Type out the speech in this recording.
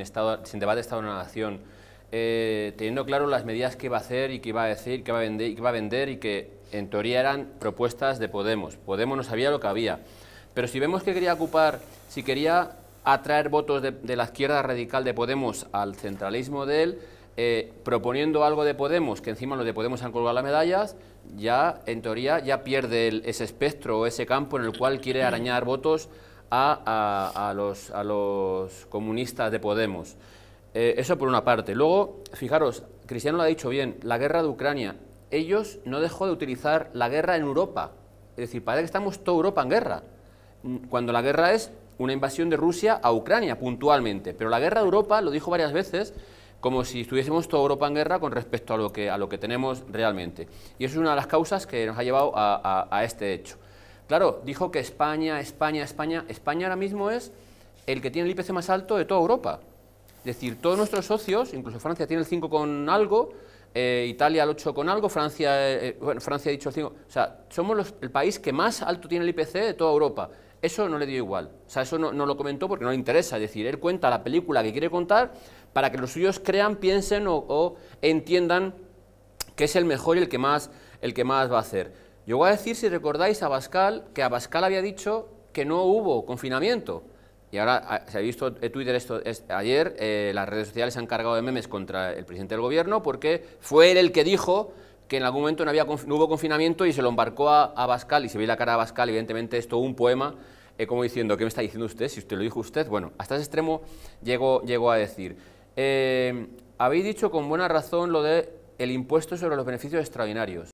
Estado, sin debate Estado de la Nación, eh, teniendo claro las medidas que iba a hacer y que iba a decir, que iba a vender y que, a vender y que en teoría eran propuestas de Podemos. Podemos no sabía lo que había. Pero si vemos que quería ocupar, si quería atraer votos de, la izquierda radical de Podemos al centralismo de él, eh, proponiendo algo de Podemos, que encima los de Podemos han colgado las medallas, ya en teoría ya pierde ese espectro o ese campo en el cual quiere arañar votos a, los, comunistas de Podemos. Eh, eso por una parte. Luego, fijaros, Cristiano lo ha dicho bien, la guerra de Ucrania. Ellos no dejó de utilizar la guerra en Europa. Es decir, parece que estamos toda Europa en guerra. Mm, cuando la guerra es una invasión de Rusia a Ucrania, puntualmente. Pero la guerra de Europa, lo dijo varias veces, como si estuviésemos toda Europa en guerra con respecto a lo que, tenemos realmente. Y eso es una de las causas que nos ha llevado a este hecho. Claro, dijo que España, España, España, España ahora mismo es el que tiene el IPC más alto de toda Europa. Es decir, todos nuestros socios, incluso Francia tiene el 5 con algo, eh, Italia el 8 con algo, Francia, eh, eh, bueno, Francia ha dicho el 5, o sea, somos el país que más alto tiene el IPC de toda Europa. Eso no le dio igual, o sea, eso no, lo comentó porque no le interesa, es decir, él cuenta la película que quiere contar para que los suyos crean, piensen o, o entiendan que es el mejor y el que más, el que más va a hacer voy a decir, si recordáis, a bascal que a Abascal había dicho que no hubo confinamiento. Y ahora ah, se ha visto en Twitter esto ayer, eh, las redes sociales se han cargado de memes contra el presidente del gobierno porque fue él el que dijo que en algún momento no, había, hubo confinamiento y se lo embarcó a, Bascal y se ve la cara a Bascal, evidentemente esto un poema, eh, como diciendo, ¿qué me está diciendo usted? Si usted lo dijo usted, bueno, hasta ese extremo llegó, llegó a decir. Eh, habéis dicho con buena razón lo de el impuesto sobre los beneficios extraordinarios.